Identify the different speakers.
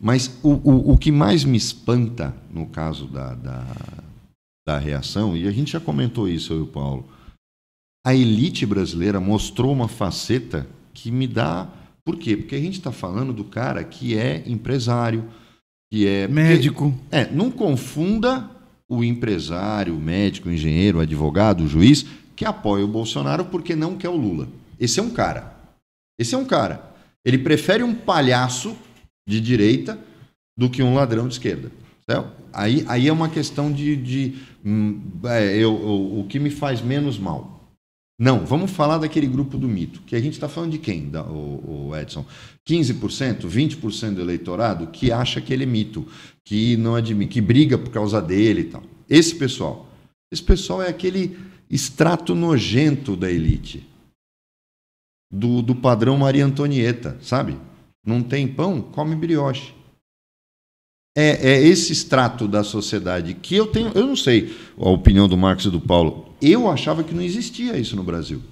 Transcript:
Speaker 1: Mas o, o, o que mais me espanta no caso da, da, da reação, e a gente já comentou isso, eu e o Paulo, a elite brasileira mostrou uma faceta que me dá. Por quê? Porque a gente está falando do cara que é empresário, que é. Médico. é, não confunda o empresário, o médico, o engenheiro, o advogado, o juiz, que apoia o Bolsonaro porque não quer o Lula. Esse é um cara. Esse é um cara. Ele prefere um palhaço de direita do que um ladrão de esquerda. Certo? Aí, aí é uma questão de, de hum, é, eu, eu, o que me faz menos mal. Não, vamos falar daquele grupo do mito, que a gente está falando de quem, da, o, o Edson? 15%, 20% do eleitorado que acha que ele é mito, que não admite, que briga por causa dele e tal. Esse pessoal. Esse pessoal é aquele extrato nojento da elite. Do, do padrão Maria Antonieta, sabe? Não tem pão? Come brioche. É, é esse extrato da sociedade que eu tenho. Eu não sei a opinião do Marcos e do Paulo. Eu achava que não existia isso no Brasil.